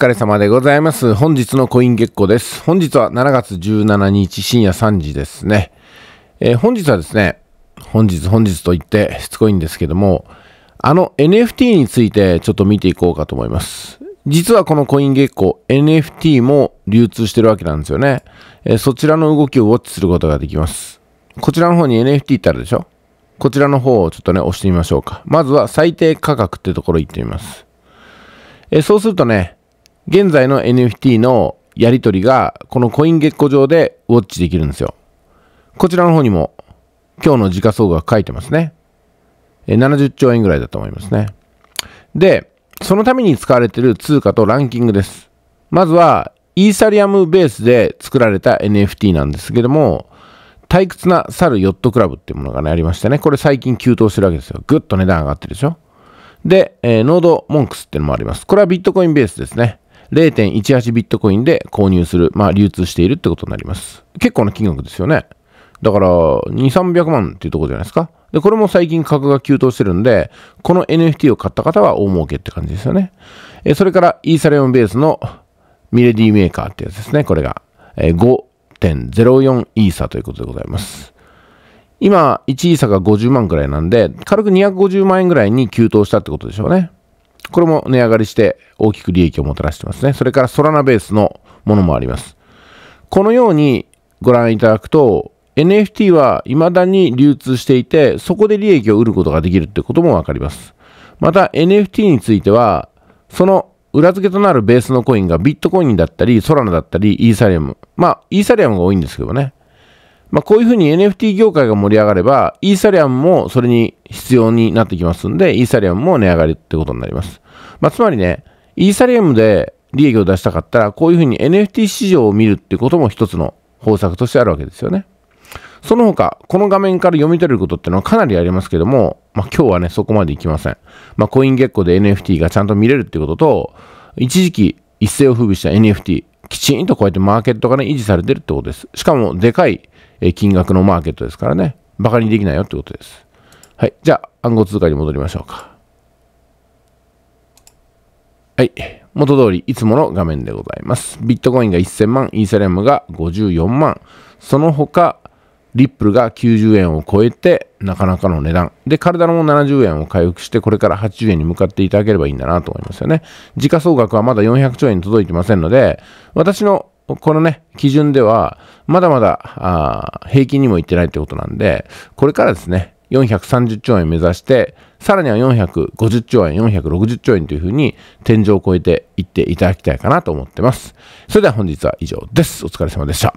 疲れ様でございます。本日のコイン月光です。本日は7月17日深夜3時ですね。えー、本日はですね、本日本日と言ってしつこいんですけども、あの NFT についてちょっと見ていこうかと思います。実はこのコイン月光 NFT も流通してるわけなんですよね、えー、そちらの動きをウォッチすることができます。こちらの方に NFT ってあるでしょこちらの方をちょっとね、押してみましょうか。まずは最低価格ってところ行ってみます。えー、そうするとね、現在の NFT のやり取りがこのコイン月光上でウォッチできるんですよ。こちらの方にも今日の時価総額書いてますね。70兆円ぐらいだと思いますね。で、そのために使われている通貨とランキングです。まずはイーサリアムベースで作られた NFT なんですけども、退屈な猿ヨットクラブっていうものがね、ありましてね、これ最近急騰してるわけですよ。ぐっと値段上がってるでしょ。で、えー、ノードモンクスっていうのもあります。これはビットコインベースですね。0.18ビットコインで購入する、まあ、流通しているってことになります。結構な金額ですよね。だから、2、300万っていうとこじゃないですか。で、これも最近価格が急騰してるんで、この NFT を買った方は大儲けって感じですよね。えそれから、イーサリアムベースのミレディメーカーってやつですね。これが、え5.04イーサということでございます。今、1イーサが50万くらいなんで、軽く250万円ぐらいに急騰したってことでしょうね。これも値上がりして大きく利益をもたらしてますね。それからソラナベースのものもあります。このようにご覧いただくと、NFT は未だに流通していて、そこで利益を得ることができるってこともわかります。また NFT については、その裏付けとなるベースのコインがビットコインだったり、ソラナだったり、イーサリアム。まあ、イーサリアムが多いんですけどね。まあ、こういうふうに NFT 業界が盛り上がれば、イーサリアムもそれに必要になってきますんで、イーサリアムも値上がりってことになります。まあ、つまりね、イーサリアムで利益を出したかったら、こういうふうに NFT 市場を見るってことも一つの方策としてあるわけですよね。その他、この画面から読み取れることってのはかなりありますけども、まあ、今日はね、そこまでいきません。まあ、コイン月光で NFT がちゃんと見れるってことと、一時期一世を風靡した NFT、きちんとこうやってマーケットがね、維持されてるってことです。しかも、でかいえ金額のマーケットですからね、バカにできないよってことです。はい。じゃあ、暗号通貨に戻りましょうか。はい。元通り、いつもの画面でございます。ビットコインが1000万、イーサリアムが54万、その他、リップルが90円を超えて、なかなかの値段。で、体のも70円を回復して、これから80円に向かっていただければいいんだなと思いますよね。時価総額はまだ400兆円に届いてませんので、私のこのね、基準では、まだまだ平均にもいってないってことなんで、これからですね、430兆円目指して、さらには450兆円、460兆円というふうに天井を超えていっていただきたいかなと思ってます。それでは本日は以上です。お疲れ様でした。